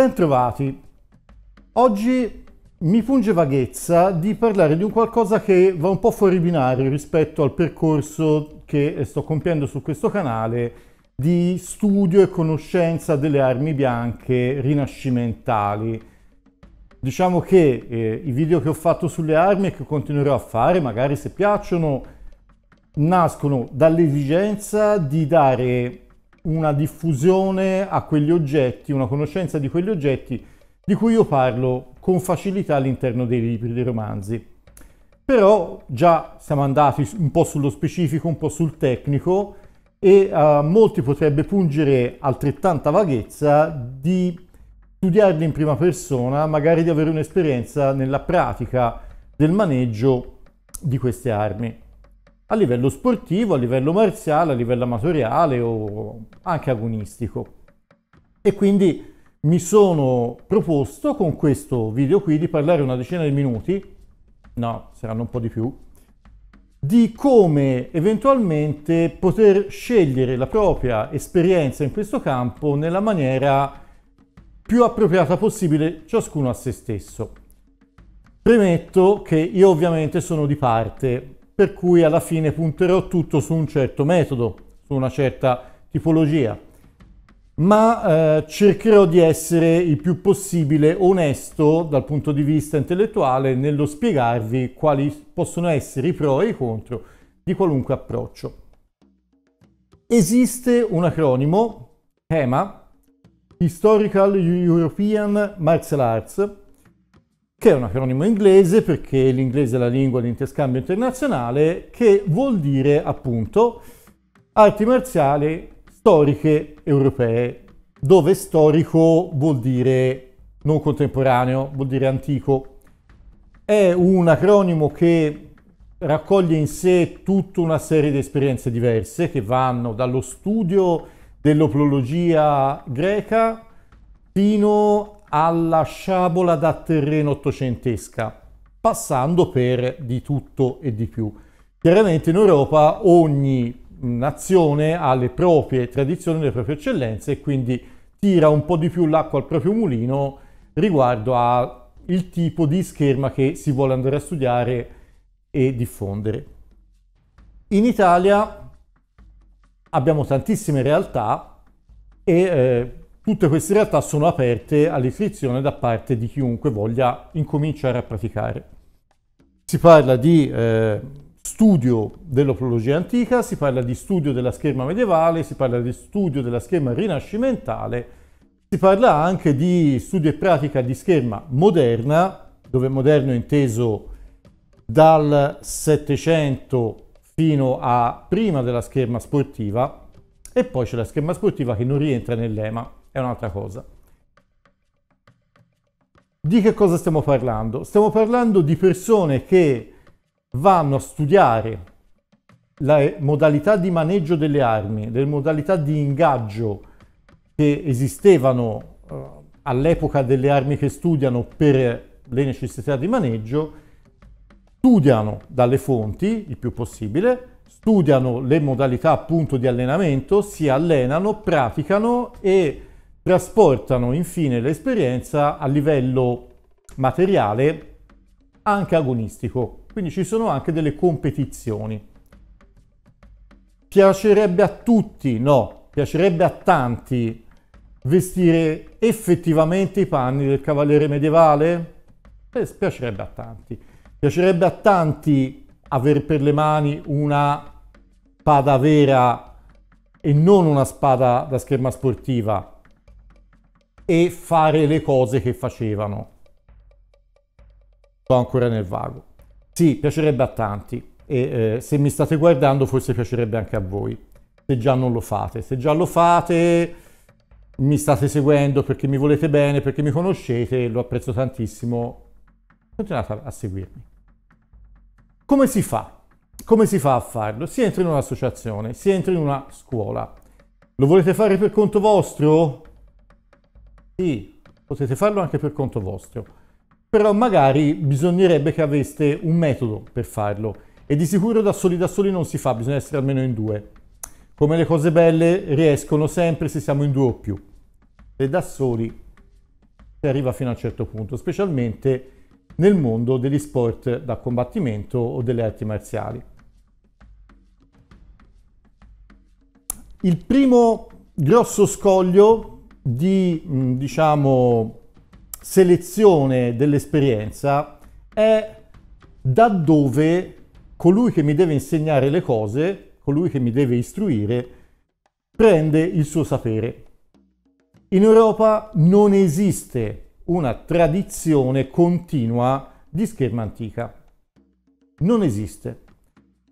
Ben trovati. Oggi mi funge vaghezza di parlare di un qualcosa che va un po' fuori binario rispetto al percorso che sto compiendo su questo canale di studio e conoscenza delle armi bianche rinascimentali. Diciamo che eh, i video che ho fatto sulle armi e che continuerò a fare, magari se piacciono, nascono dall'esigenza di dare una diffusione a quegli oggetti, una conoscenza di quegli oggetti di cui io parlo con facilità all'interno dei libri, dei romanzi. Però già siamo andati un po' sullo specifico, un po' sul tecnico e a eh, molti potrebbe pungere altrettanta vaghezza di studiarli in prima persona, magari di avere un'esperienza nella pratica del maneggio di queste armi a livello sportivo, a livello marziale, a livello amatoriale o anche agonistico. E quindi mi sono proposto con questo video qui di parlare una decina di minuti, no, saranno un po' di più, di come eventualmente poter scegliere la propria esperienza in questo campo nella maniera più appropriata possibile ciascuno a se stesso. Premetto che io ovviamente sono di parte, per cui alla fine punterò tutto su un certo metodo, su una certa tipologia, ma eh, cercherò di essere il più possibile onesto dal punto di vista intellettuale nello spiegarvi quali possono essere i pro e i contro di qualunque approccio. Esiste un acronimo, HEMA, Historical European Martial Arts, che è un acronimo inglese perché l'inglese è la lingua di interscambio internazionale, che vuol dire appunto arti marziali storiche europee, dove storico vuol dire non contemporaneo, vuol dire antico. È un acronimo che raccoglie in sé tutta una serie di esperienze diverse che vanno dallo studio dell'oplologia greca fino alla sciabola da terreno ottocentesca, passando per di tutto e di più. Chiaramente in Europa ogni nazione ha le proprie tradizioni, le proprie eccellenze e quindi tira un po' di più l'acqua al proprio mulino riguardo al tipo di scherma che si vuole andare a studiare e diffondere. In Italia abbiamo tantissime realtà e eh, Tutte queste realtà sono aperte all'iscrizione da parte di chiunque voglia incominciare a praticare. Si parla di eh, studio dell'oprologia antica, si parla di studio della scherma medievale, si parla di studio della scherma rinascimentale, si parla anche di studio e pratica di scherma moderna, dove moderno è inteso dal Settecento fino a prima della scherma sportiva, e poi c'è la scherma sportiva che non rientra nell'EMA è un'altra cosa. Di che cosa stiamo parlando? Stiamo parlando di persone che vanno a studiare le modalità di maneggio delle armi, le modalità di ingaggio che esistevano uh, all'epoca delle armi che studiano per le necessità di maneggio, studiano dalle fonti il più possibile, studiano le modalità appunto di allenamento, si allenano, praticano e trasportano infine l'esperienza a livello materiale anche agonistico, quindi ci sono anche delle competizioni. Piacerebbe a tutti, no, piacerebbe a tanti vestire effettivamente i panni del cavaliere medievale? Eh, piacerebbe a tanti. Piacerebbe a tanti avere per le mani una spada vera e non una spada da scherma sportiva e fare le cose che facevano. Sto ancora nel vago. Sì, piacerebbe a tanti e eh, se mi state guardando forse piacerebbe anche a voi, se già non lo fate. Se già lo fate mi state seguendo perché mi volete bene, perché mi conoscete, lo apprezzo tantissimo. Continuate a, a seguirmi. Come si fa? Come si fa a farlo? Si entra in un'associazione, si entra in una scuola. Lo volete fare per conto vostro? Sì, potete farlo anche per conto vostro, però magari bisognerebbe che aveste un metodo per farlo e di sicuro da soli da soli non si fa, bisogna essere almeno in due. Come le cose belle riescono sempre se siamo in due o più. E da soli si arriva fino a un certo punto, specialmente nel mondo degli sport da combattimento o delle arti marziali. Il primo grosso scoglio di mm, diciamo, selezione dell'esperienza è da dove colui che mi deve insegnare le cose, colui che mi deve istruire, prende il suo sapere. In Europa non esiste una tradizione continua di scherma antica. Non esiste.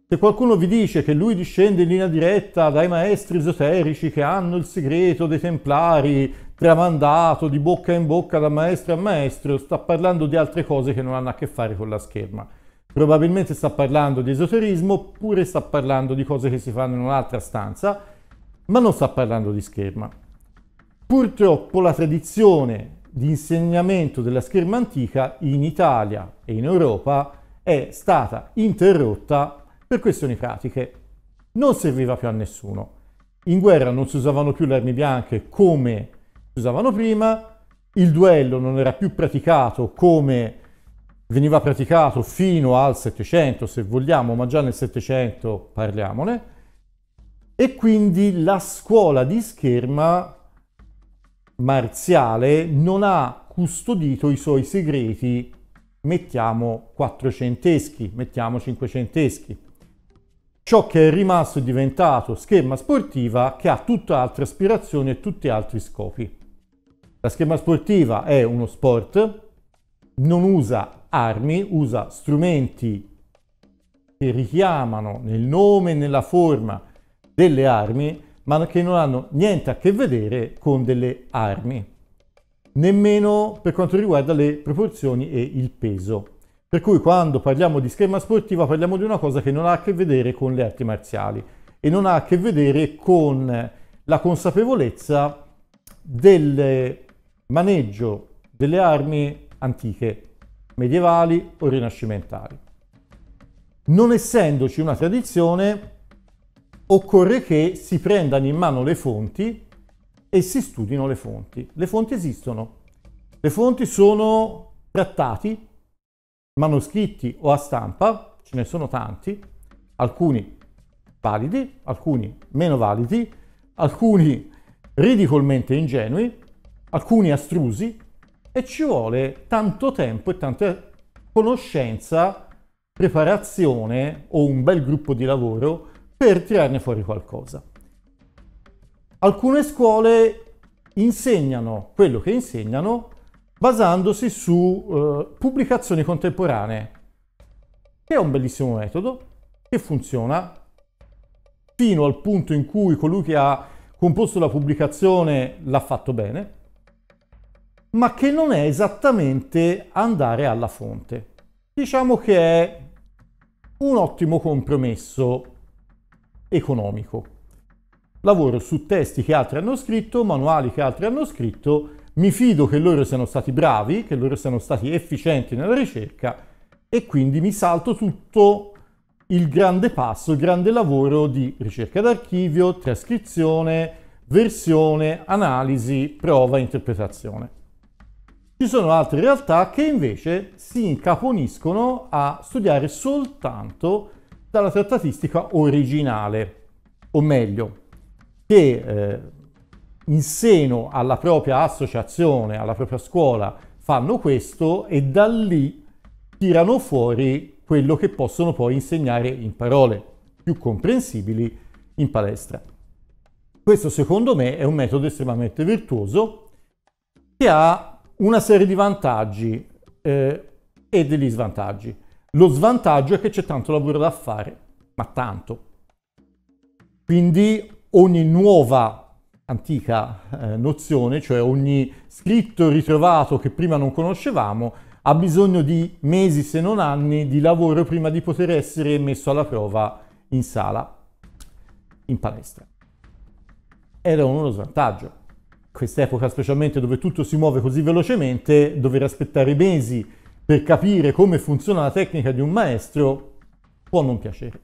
Se qualcuno vi dice che lui discende in linea diretta dai maestri esoterici che hanno il segreto dei templari tramandato di bocca in bocca da maestro a maestro, sta parlando di altre cose che non hanno a che fare con la scherma. Probabilmente sta parlando di esoterismo oppure sta parlando di cose che si fanno in un'altra stanza, ma non sta parlando di scherma. Purtroppo la tradizione di insegnamento della scherma antica in Italia e in Europa è stata interrotta per questioni pratiche. Non serviva più a nessuno. In guerra non si usavano più le armi bianche come si usavano prima, il duello non era più praticato come veniva praticato fino al 700, se vogliamo, ma già nel 700 parliamone, e quindi la scuola di scherma marziale non ha custodito i suoi segreti, mettiamo quattrocenteschi, mettiamo cinquecenteschi ciò che è rimasto è diventato scherma sportiva che ha tutt'altre aspirazioni e tutti altri scopi. La scherma sportiva è uno sport, non usa armi, usa strumenti che richiamano nel nome e nella forma delle armi, ma che non hanno niente a che vedere con delle armi, nemmeno per quanto riguarda le proporzioni e il peso. Per cui quando parliamo di scherma sportiva parliamo di una cosa che non ha a che vedere con le arti marziali e non ha a che vedere con la consapevolezza del maneggio delle armi antiche, medievali o rinascimentali. Non essendoci una tradizione, occorre che si prendano in mano le fonti e si studino le fonti. Le fonti esistono. Le fonti sono trattati manoscritti o a stampa, ce ne sono tanti, alcuni validi, alcuni meno validi, alcuni ridicolmente ingenui, alcuni astrusi e ci vuole tanto tempo e tanta conoscenza, preparazione o un bel gruppo di lavoro per tirarne fuori qualcosa. Alcune scuole insegnano quello che insegnano basandosi su eh, pubblicazioni contemporanee, è un bellissimo metodo, che funziona fino al punto in cui colui che ha composto la pubblicazione l'ha fatto bene, ma che non è esattamente andare alla fonte. Diciamo che è un ottimo compromesso economico. Lavoro su testi che altri hanno scritto, manuali che altri hanno scritto mi fido che loro siano stati bravi, che loro siano stati efficienti nella ricerca e quindi mi salto tutto il grande passo, il grande lavoro di ricerca d'archivio, trascrizione, versione, analisi, prova, interpretazione. Ci sono altre realtà che invece si incaponiscono a studiare soltanto dalla trattatistica originale, o meglio, che eh, in seno alla propria associazione, alla propria scuola, fanno questo e da lì tirano fuori quello che possono poi insegnare in parole più comprensibili in palestra. Questo secondo me è un metodo estremamente virtuoso che ha una serie di vantaggi eh, e degli svantaggi. Lo svantaggio è che c'è tanto lavoro da fare, ma tanto. Quindi ogni nuova antica eh, nozione, cioè ogni scritto ritrovato che prima non conoscevamo ha bisogno di mesi se non anni di lavoro prima di poter essere messo alla prova in sala, in palestra. Era uno svantaggio. Quest'epoca, specialmente dove tutto si muove così velocemente, dover aspettare mesi per capire come funziona la tecnica di un maestro può non piacere.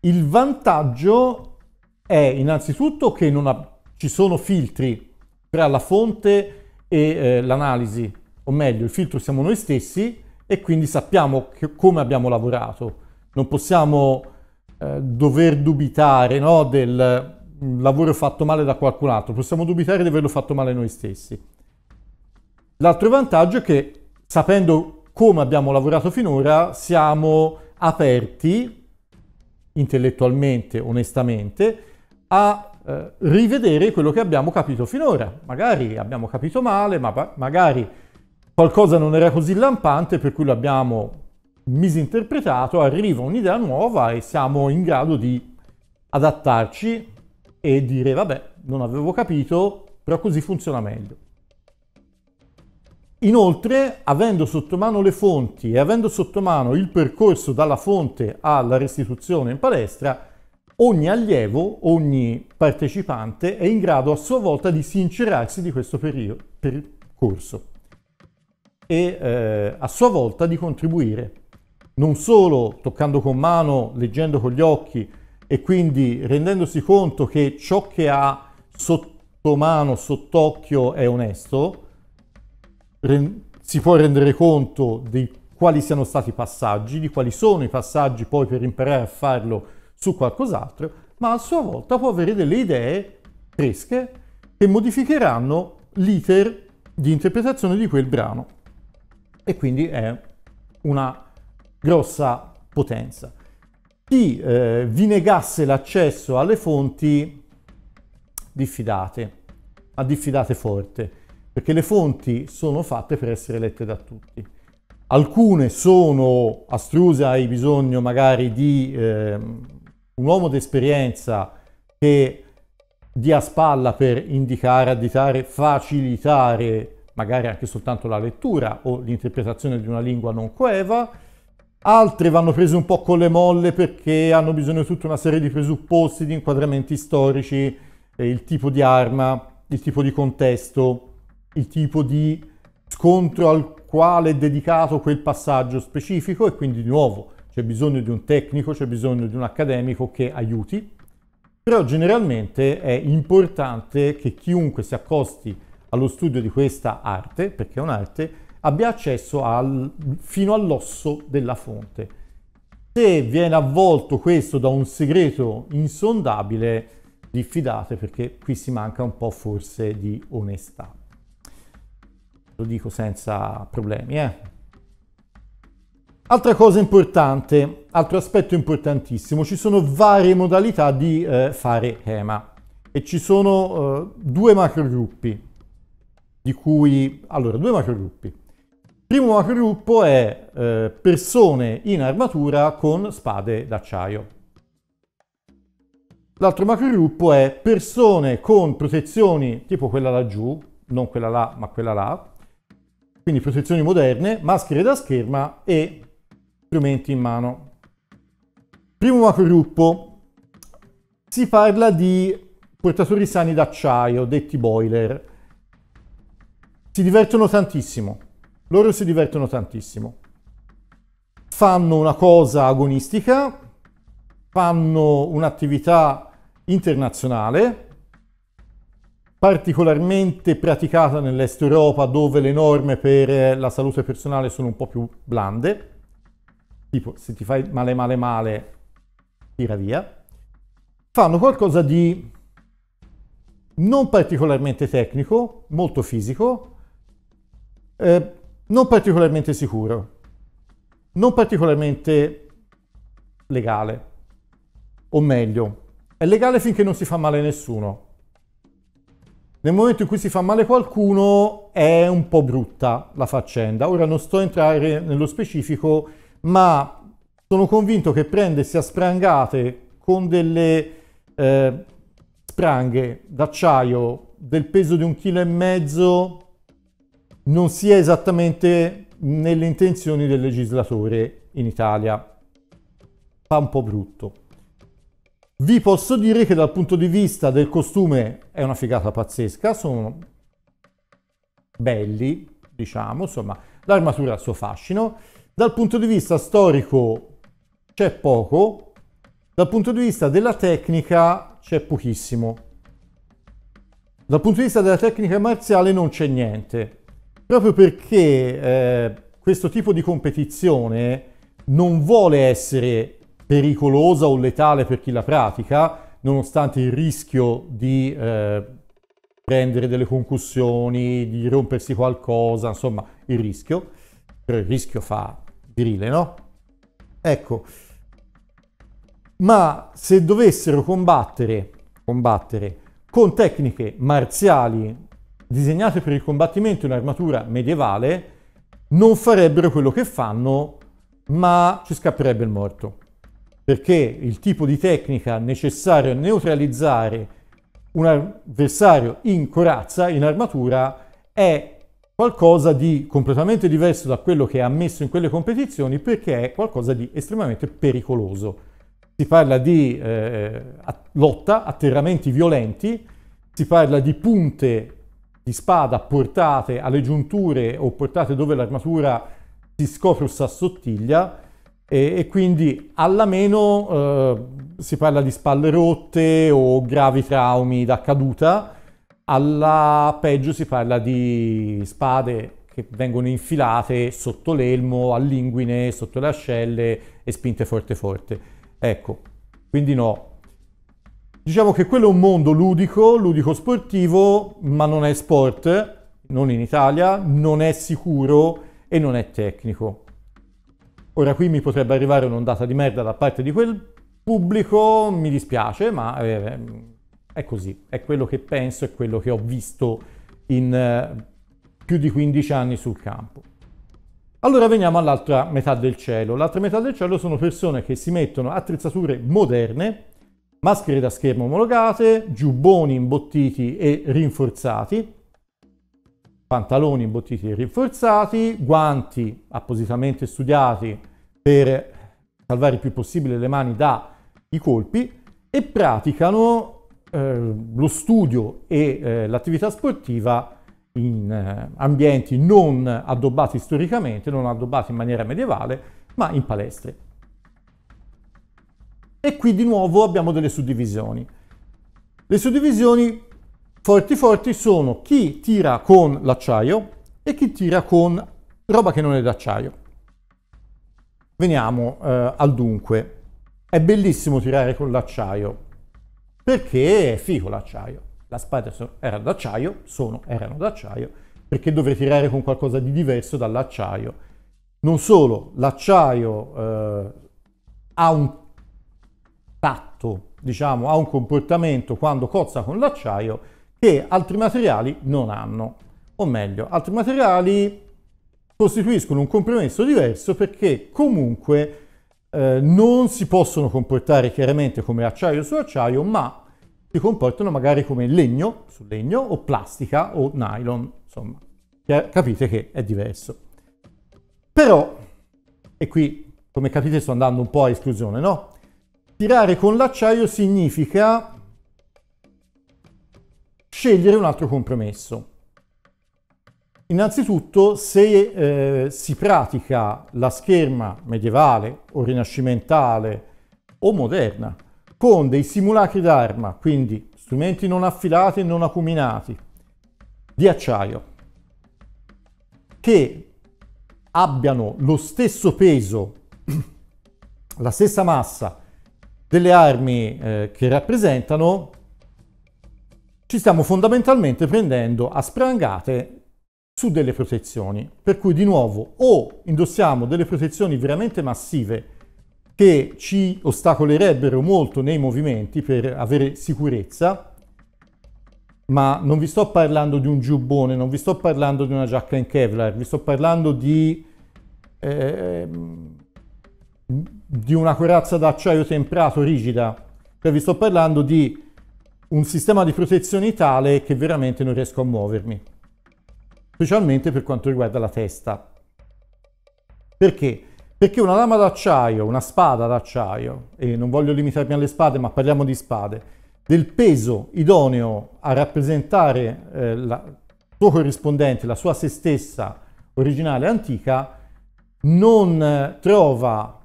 Il vantaggio è innanzitutto che non ha ci sono filtri tra la fonte e eh, l'analisi, o meglio, il filtro siamo noi stessi e quindi sappiamo che, come abbiamo lavorato. Non possiamo eh, dover dubitare no, del mm, lavoro fatto male da qualcun altro, possiamo dubitare di averlo fatto male noi stessi. L'altro vantaggio è che sapendo come abbiamo lavorato finora siamo aperti intellettualmente, onestamente, a eh, rivedere quello che abbiamo capito finora. Magari abbiamo capito male, ma magari qualcosa non era così lampante per cui l'abbiamo misinterpretato, arriva un'idea nuova e siamo in grado di adattarci e dire vabbè, non avevo capito, però così funziona meglio. Inoltre, avendo sotto mano le fonti e avendo sotto mano il percorso dalla fonte alla restituzione in palestra, ogni allievo, ogni partecipante è in grado a sua volta di sincerarsi di questo periodo, percorso e eh, a sua volta di contribuire, non solo toccando con mano, leggendo con gli occhi e quindi rendendosi conto che ciò che ha sotto mano, sott'occhio è onesto, si può rendere conto di quali siano stati i passaggi, di quali sono i passaggi poi per imparare a farlo su qualcos'altro, ma a sua volta può avere delle idee fresche che modificheranno l'iter di interpretazione di quel brano. E quindi è una grossa potenza. Chi eh, vi negasse l'accesso alle fonti, diffidate, ma diffidate forte, perché le fonti sono fatte per essere lette da tutti. Alcune sono astruse, hai bisogno magari di... Eh, un uomo d'esperienza che dia spalla per indicare, additare, facilitare magari anche soltanto la lettura o l'interpretazione di una lingua non coeva, altre vanno prese un po' con le molle perché hanno bisogno di tutta una serie di presupposti, di inquadramenti storici, eh, il tipo di arma, il tipo di contesto, il tipo di scontro al quale è dedicato quel passaggio specifico e quindi di nuovo c'è bisogno di un tecnico, c'è bisogno di un accademico che aiuti, però generalmente è importante che chiunque si accosti allo studio di questa arte, perché è un'arte, abbia accesso al, fino all'osso della fonte. Se viene avvolto questo da un segreto insondabile, diffidate perché qui si manca un po' forse di onestà. Lo dico senza problemi, eh? Altra cosa importante, altro aspetto importantissimo, ci sono varie modalità di eh, fare HEMA e ci sono eh, due macrogruppi di cui allora due macrogruppi. Il primo macrogruppo è eh, persone in armatura con spade d'acciaio. L'altro macrogruppo è persone con protezioni tipo quella laggiù, non quella là, ma quella là. Quindi protezioni moderne, maschere da scherma e strumenti in mano. Primo macrogruppo, si parla di portatori sani d'acciaio, detti boiler. Si divertono tantissimo, loro si divertono tantissimo. Fanno una cosa agonistica, fanno un'attività internazionale, particolarmente praticata nell'est Europa dove le norme per la salute personale sono un po' più blande tipo se ti fai male male male, tira via, fanno qualcosa di non particolarmente tecnico, molto fisico, eh, non particolarmente sicuro, non particolarmente legale, o meglio, è legale finché non si fa male a nessuno. Nel momento in cui si fa male qualcuno è un po' brutta la faccenda. Ora non sto a entrare nello specifico ma sono convinto che prendersi a sprangate con delle eh, spranghe d'acciaio del peso di un chilo e mezzo non sia esattamente nelle intenzioni del legislatore in Italia. Fa un po' brutto. Vi posso dire che dal punto di vista del costume è una figata pazzesca, sono belli, diciamo, insomma, l'armatura ha il suo fascino. Dal punto di vista storico c'è poco, dal punto di vista della tecnica c'è pochissimo. Dal punto di vista della tecnica marziale non c'è niente, proprio perché eh, questo tipo di competizione non vuole essere pericolosa o letale per chi la pratica, nonostante il rischio di eh, prendere delle concussioni, di rompersi qualcosa, insomma il rischio, però il rischio fa virile, no? Ecco, ma se dovessero combattere, combattere con tecniche marziali disegnate per il combattimento in armatura medievale, non farebbero quello che fanno, ma ci scapperebbe il morto. Perché il tipo di tecnica necessario a neutralizzare un avversario in corazza, in armatura, è qualcosa di completamente diverso da quello che è ammesso in quelle competizioni perché è qualcosa di estremamente pericoloso. Si parla di eh, lotta, atterramenti violenti, si parla di punte di spada portate alle giunture o portate dove l'armatura si scopre o si assottiglia e, e, quindi alla meno eh, si parla di spalle rotte o gravi traumi da caduta alla peggio si parla di spade che vengono infilate sotto l'elmo, a linguine, sotto le ascelle e spinte forte forte. Ecco, quindi no. Diciamo che quello è un mondo ludico, ludico sportivo, ma non è sport, non in Italia, non è sicuro e non è tecnico. Ora qui mi potrebbe arrivare un'ondata di merda da parte di quel pubblico, mi dispiace, ma... Eh, è così, è quello che penso, è quello che ho visto in eh, più di 15 anni sul campo. Allora veniamo all'altra metà del cielo. L'altra metà del cielo sono persone che si mettono attrezzature moderne, maschere da schermo omologate, giubboni imbottiti e rinforzati, pantaloni imbottiti e rinforzati, guanti appositamente studiati per salvare il più possibile le mani dai colpi e praticano eh, lo studio e eh, l'attività sportiva in eh, ambienti non addobbati storicamente, non addobbati in maniera medievale, ma in palestre. E qui di nuovo abbiamo delle suddivisioni. Le suddivisioni forti forti sono chi tira con l'acciaio e chi tira con roba che non è d'acciaio. Veniamo eh, al dunque. È bellissimo tirare con l'acciaio, perché è figo l'acciaio. La spada era d'acciaio, sono, erano d'acciaio, perché dovrei tirare con qualcosa di diverso dall'acciaio. Non solo, l'acciaio eh, ha un tatto, diciamo, ha un comportamento quando cozza con l'acciaio che altri materiali non hanno. O meglio, altri materiali costituiscono un compromesso diverso perché comunque eh, non si possono comportare chiaramente come acciaio su acciaio, ma si comportano magari come legno su legno o plastica o nylon, insomma. Capite che è diverso. Però, e qui come capite sto andando un po' a esclusione, no? Tirare con l'acciaio significa scegliere un altro compromesso. Innanzitutto, se eh, si pratica la scherma medievale o rinascimentale o moderna con dei simulacri d'arma, quindi strumenti non affilati e non acuminati, di acciaio, che abbiano lo stesso peso, la stessa massa delle armi eh, che rappresentano, ci stiamo fondamentalmente prendendo a sprangate su delle protezioni. Per cui di nuovo o indossiamo delle protezioni veramente massive che ci ostacolerebbero molto nei movimenti per avere sicurezza, ma non vi sto parlando di un giubbone, non vi sto parlando di una giacca in Kevlar, vi sto parlando di, eh, di una corazza d'acciaio temprato rigida, cioè vi sto parlando di un sistema di protezione tale che veramente non riesco a muovermi specialmente per quanto riguarda la testa. Perché? Perché una lama d'acciaio, una spada d'acciaio, e non voglio limitarmi alle spade, ma parliamo di spade, del peso idoneo a rappresentare eh, la sua corrispondente, la sua se stessa originale antica, non eh, trova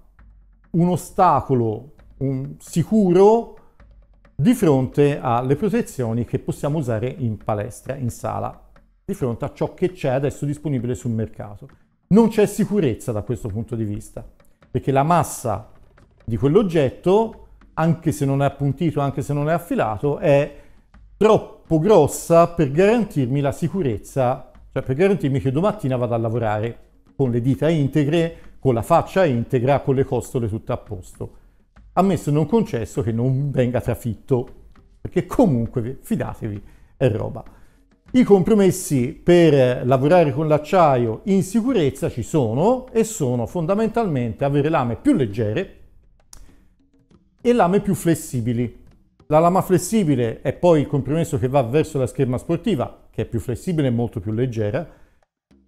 un ostacolo un sicuro di fronte alle protezioni che possiamo usare in palestra, in sala di fronte a ciò che c'è adesso disponibile sul mercato. Non c'è sicurezza da questo punto di vista, perché la massa di quell'oggetto, anche se non è appuntito, anche se non è affilato, è troppo grossa per garantirmi la sicurezza, cioè per garantirmi che domattina vado a lavorare con le dita integre, con la faccia integra, con le costole tutte a posto. Ammesso e non concesso che non venga trafitto, perché comunque, fidatevi, è roba. I compromessi per lavorare con l'acciaio in sicurezza ci sono e sono fondamentalmente avere lame più leggere e lame più flessibili. La lama flessibile è poi il compromesso che va verso la scherma sportiva, che è più flessibile e molto più leggera,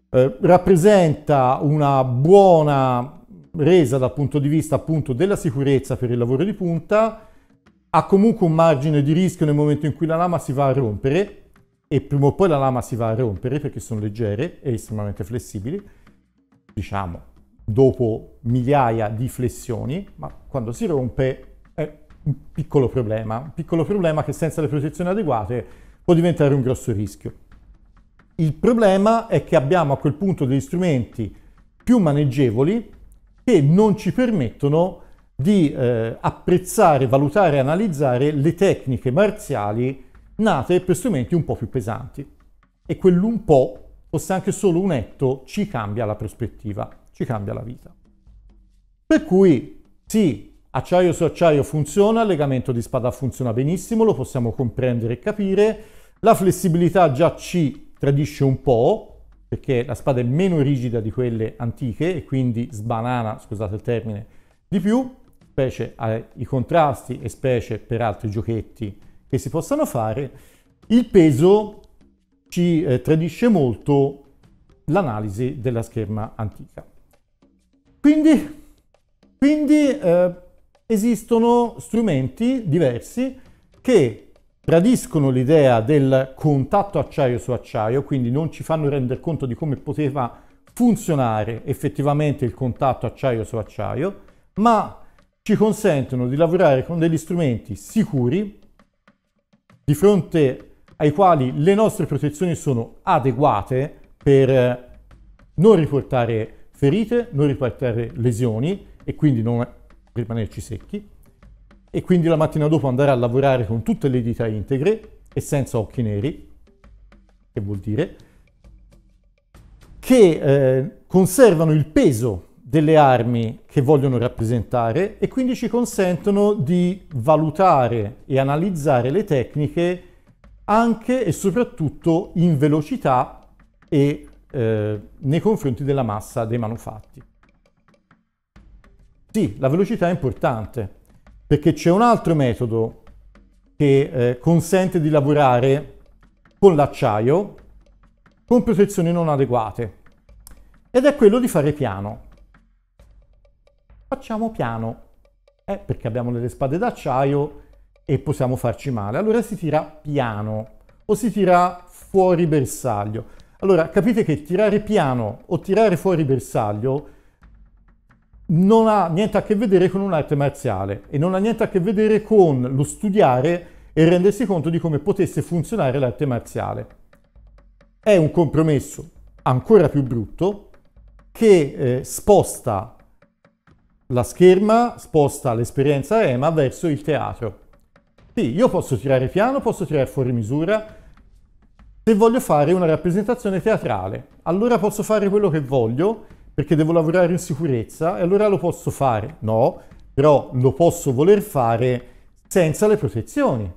eh, rappresenta una buona resa dal punto di vista appunto della sicurezza per il lavoro di punta, ha comunque un margine di rischio nel momento in cui la lama si va a rompere e prima o poi la lama si va a rompere perché sono leggere e estremamente flessibili, diciamo dopo migliaia di flessioni, ma quando si rompe è un piccolo problema, un piccolo problema che senza le protezioni adeguate può diventare un grosso rischio. Il problema è che abbiamo a quel punto degli strumenti più maneggevoli che non ci permettono di eh, apprezzare, valutare e analizzare le tecniche marziali nate per strumenti un po' più pesanti. E quell'un po', fosse anche solo un etto, ci cambia la prospettiva, ci cambia la vita. Per cui, sì, acciaio su acciaio funziona, il legamento di spada funziona benissimo, lo possiamo comprendere e capire, la flessibilità già ci tradisce un po', perché la spada è meno rigida di quelle antiche e quindi sbanana, scusate il termine, di più, specie ai contrasti e specie per altri giochetti che si possano fare, il peso ci eh, tradisce molto l'analisi della scherma antica. Quindi, quindi eh, esistono strumenti diversi che tradiscono l'idea del contatto acciaio su acciaio, quindi non ci fanno rendere conto di come poteva funzionare effettivamente il contatto acciaio su acciaio, ma ci consentono di lavorare con degli strumenti sicuri di fronte ai quali le nostre protezioni sono adeguate per eh, non riportare ferite, non riportare lesioni e quindi non rimanerci secchi e quindi la mattina dopo andare a lavorare con tutte le dita integre e senza occhi neri, che vuol dire che eh, conservano il peso delle armi che vogliono rappresentare e quindi ci consentono di valutare e analizzare le tecniche anche e soprattutto in velocità e eh, nei confronti della massa dei manufatti. Sì, la velocità è importante perché c'è un altro metodo che eh, consente di lavorare con l'acciaio con protezioni non adeguate ed è quello di fare piano. Facciamo piano, eh, perché abbiamo delle spade d'acciaio e possiamo farci male. Allora si tira piano o si tira fuori bersaglio. Allora capite che tirare piano o tirare fuori bersaglio non ha niente a che vedere con un'arte marziale e non ha niente a che vedere con lo studiare e rendersi conto di come potesse funzionare l'arte marziale. È un compromesso ancora più brutto che eh, sposta la scherma sposta l'esperienza EMA verso il teatro. Sì, io posso tirare piano, posso tirare fuori misura. Se voglio fare una rappresentazione teatrale, allora posso fare quello che voglio perché devo lavorare in sicurezza e allora lo posso fare. No, però lo posso voler fare senza le protezioni.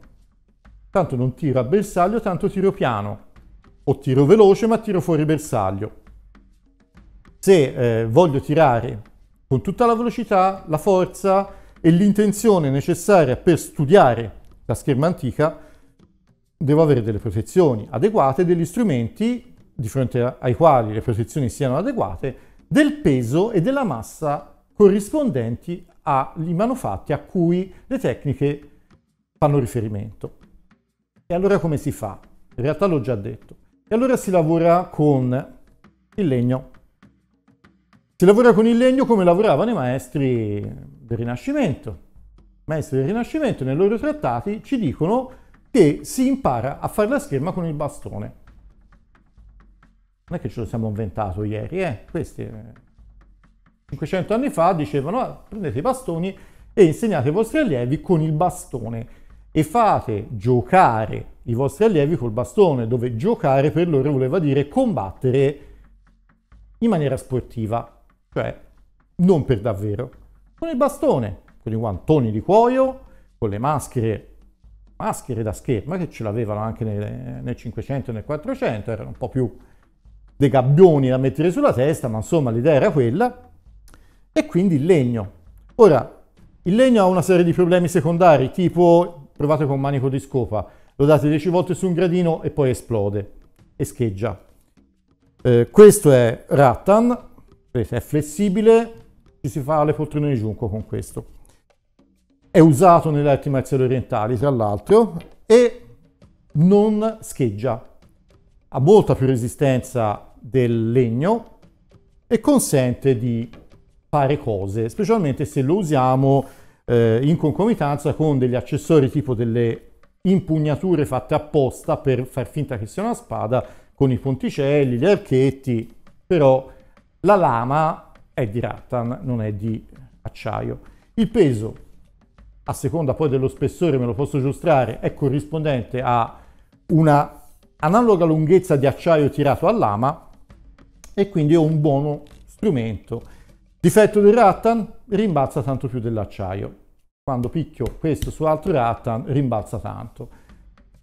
Tanto non tiro a bersaglio, tanto tiro piano. O tiro veloce ma tiro fuori bersaglio. Se eh, voglio tirare con tutta la velocità, la forza e l'intenzione necessaria per studiare la scherma antica, devo avere delle protezioni adeguate, degli strumenti di fronte ai quali le protezioni siano adeguate, del peso e della massa corrispondenti ai manufatti a cui le tecniche fanno riferimento. E allora come si fa? In realtà l'ho già detto. E allora si lavora con il legno si lavora con il legno come lavoravano i maestri del Rinascimento. I maestri del Rinascimento nei loro trattati ci dicono che si impara a fare la scherma con il bastone. Non è che ce lo siamo inventato ieri, eh? Questi 500 eh, anni fa dicevano ah, prendete i bastoni e insegnate ai vostri allievi con il bastone e fate giocare i vostri allievi col bastone, dove giocare per loro voleva dire combattere in maniera sportiva cioè non per davvero, con il bastone, con i guantoni di cuoio, con le maschere, maschere da scherma che ce l'avevano anche nel, nel 500 e nel 400, erano un po' più dei gabbioni da mettere sulla testa, ma insomma l'idea era quella, e quindi il legno. Ora, il legno ha una serie di problemi secondari, tipo provate con un manico di scopa, lo date 10 volte su un gradino e poi esplode e scheggia. Eh, questo è Rattan, è flessibile, ci si fa le poltrone di giunco con questo. È usato nelle arti marziali orientali, tra l'altro, e non scheggia. Ha molta più resistenza del legno e consente di fare cose, specialmente se lo usiamo eh, in concomitanza con degli accessori tipo delle impugnature fatte apposta per far finta che sia una spada, con i ponticelli, gli archetti, però la lama è di rattan, non è di acciaio. Il peso, a seconda poi dello spessore, me lo posso illustrare, è corrispondente a una analoga lunghezza di acciaio tirato a lama e quindi ho un buono strumento. Difetto del rattan, rimbalza tanto più dell'acciaio. Quando picchio questo su altro rattan, rimbalza tanto.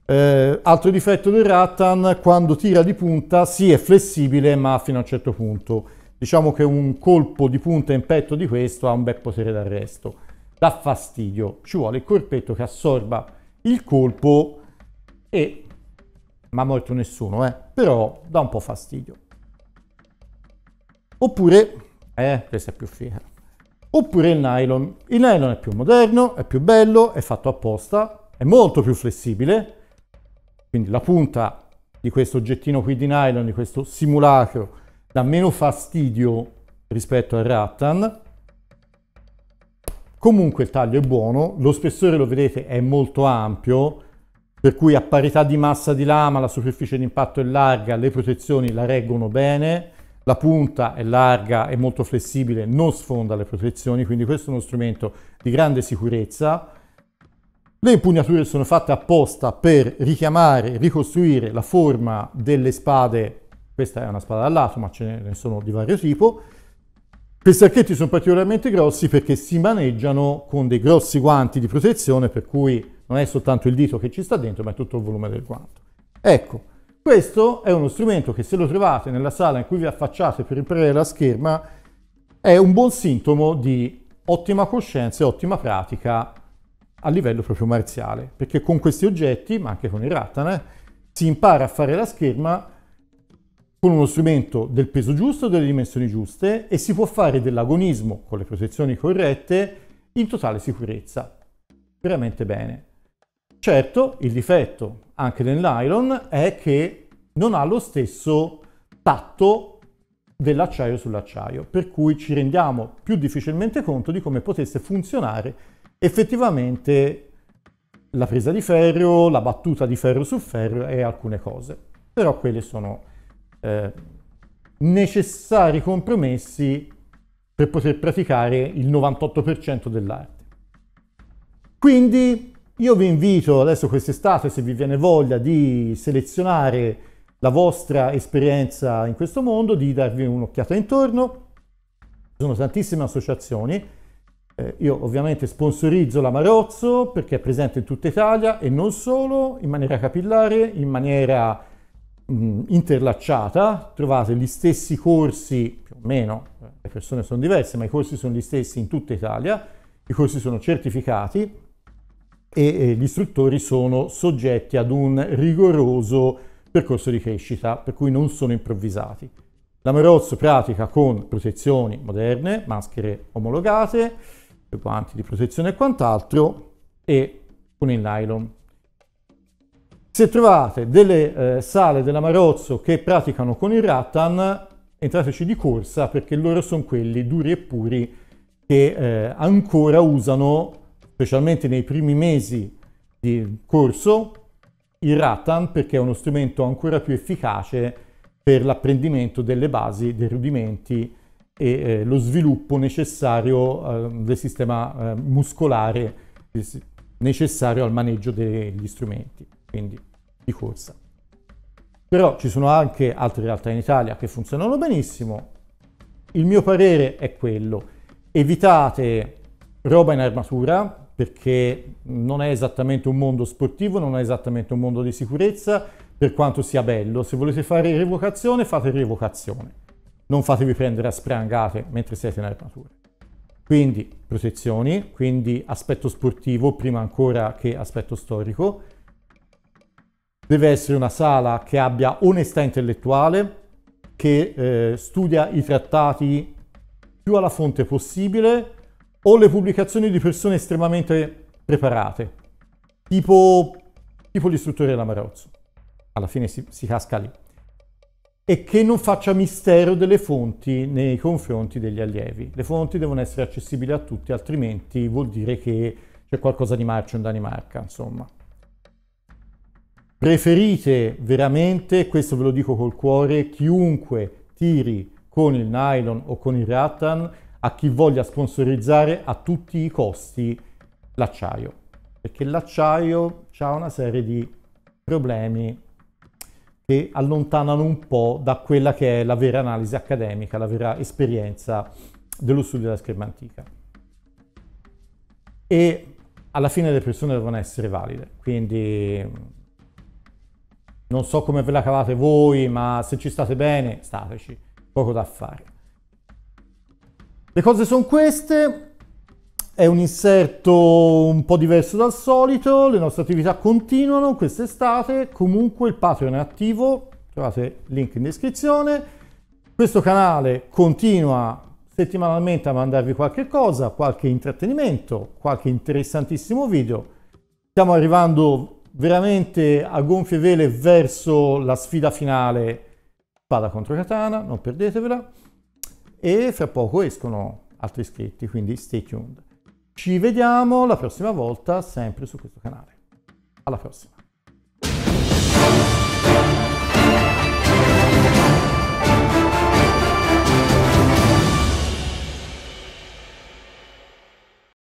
Eh, altro difetto del rattan, quando tira di punta, sì è flessibile ma fino a un certo punto Diciamo che un colpo di punta in petto di questo ha un bel potere d'arresto, dà fastidio, ci vuole il corpetto che assorba il colpo e... ma morto nessuno, eh? però dà un po' fastidio. Oppure, eh, questa è più figa. Oppure il nylon. Il nylon è più moderno, è più bello, è fatto apposta, è molto più flessibile. Quindi la punta di questo oggettino qui di nylon, di questo simulacro, dà meno fastidio rispetto al rattan. Comunque il taglio è buono, lo spessore lo vedete è molto ampio, per cui a parità di massa di lama la superficie di impatto è larga, le protezioni la reggono bene, la punta è larga e molto flessibile, non sfonda le protezioni, quindi questo è uno strumento di grande sicurezza. Le impugnature sono fatte apposta per richiamare, ricostruire la forma delle spade questa è una spada da lato, ma ce ne sono di vario tipo. Questi archetti sono particolarmente grossi perché si maneggiano con dei grossi guanti di protezione, per cui non è soltanto il dito che ci sta dentro, ma è tutto il volume del guanto. Ecco, questo è uno strumento che se lo trovate nella sala in cui vi affacciate per imparare la scherma, è un buon sintomo di ottima coscienza e ottima pratica a livello proprio marziale, perché con questi oggetti, ma anche con il rattan, eh, si impara a fare la scherma con uno strumento del peso giusto, delle dimensioni giuste e si può fare dell'agonismo con le protezioni corrette in totale sicurezza. Veramente bene. Certo, il difetto anche del nylon è che non ha lo stesso tatto dell'acciaio sull'acciaio, per cui ci rendiamo più difficilmente conto di come potesse funzionare effettivamente la presa di ferro, la battuta di ferro su ferro e alcune cose. Però quelle sono eh, necessari compromessi per poter praticare il 98% dell'arte. Quindi io vi invito adesso quest'estate, se vi viene voglia, di selezionare la vostra esperienza in questo mondo, di darvi un'occhiata intorno. Ci sono tantissime associazioni. Eh, io ovviamente sponsorizzo la Marozzo perché è presente in tutta Italia e non solo, in maniera capillare, in maniera mh, mm, interlacciata, trovate gli stessi corsi, più o meno, eh, le persone sono diverse, ma i corsi sono gli stessi in tutta Italia, i corsi sono certificati e, e gli istruttori sono soggetti ad un rigoroso percorso di crescita, per cui non sono improvvisati. La L'amerozzo pratica con protezioni moderne, maschere omologate, guanti di protezione e quant'altro, e con il nylon se trovate delle eh, sale dell'Amarozzo che praticano con il rattan, entrateci di corsa perché loro sono quelli duri e puri che eh, ancora usano, specialmente nei primi mesi di corso, il rattan perché è uno strumento ancora più efficace per l'apprendimento delle basi, dei rudimenti e eh, lo sviluppo necessario eh, del sistema ehm, muscolare eh, necessario al maneggio degli strumenti quindi di corsa. Però ci sono anche altre realtà in Italia che funzionano benissimo. Il mio parere è quello, evitate roba in armatura perché non è esattamente un mondo sportivo, non è esattamente un mondo di sicurezza, per quanto sia bello. Se volete fare revocazione, fate revocazione. Non fatevi prendere a sprangate mentre siete in armatura. Quindi protezioni, quindi aspetto sportivo prima ancora che aspetto storico, deve essere una sala che abbia onestà intellettuale, che eh, studia i trattati più alla fonte possibile o le pubblicazioni di persone estremamente preparate, tipo, tipo l'istruttore Lamarozzo. Alla fine si, si casca lì. E che non faccia mistero delle fonti nei confronti degli allievi. Le fonti devono essere accessibili a tutti, altrimenti vuol dire che c'è qualcosa di marcio in Danimarca, insomma. Preferite veramente, questo ve lo dico col cuore, chiunque tiri con il nylon o con il rattan a chi voglia sponsorizzare a tutti i costi l'acciaio, perché l'acciaio ha una serie di problemi che allontanano un po' da quella che è la vera analisi accademica, la vera esperienza dello studio della scherma antica. E alla fine le persone devono essere valide, quindi non so come ve la cavate voi, ma se ci state bene, stateci. Poco da fare. Le cose sono queste. È un inserto un po' diverso dal solito. Le nostre attività continuano quest'estate. Comunque il Patreon è attivo. Trovate il link in descrizione. Questo canale continua settimanalmente a mandarvi qualche cosa, qualche intrattenimento, qualche interessantissimo video. Stiamo arrivando veramente a gonfie vele verso la sfida finale Spada contro Katana, non perdetevela. E fra poco escono altri iscritti, quindi stay tuned. Ci vediamo la prossima volta sempre su questo canale. Alla prossima!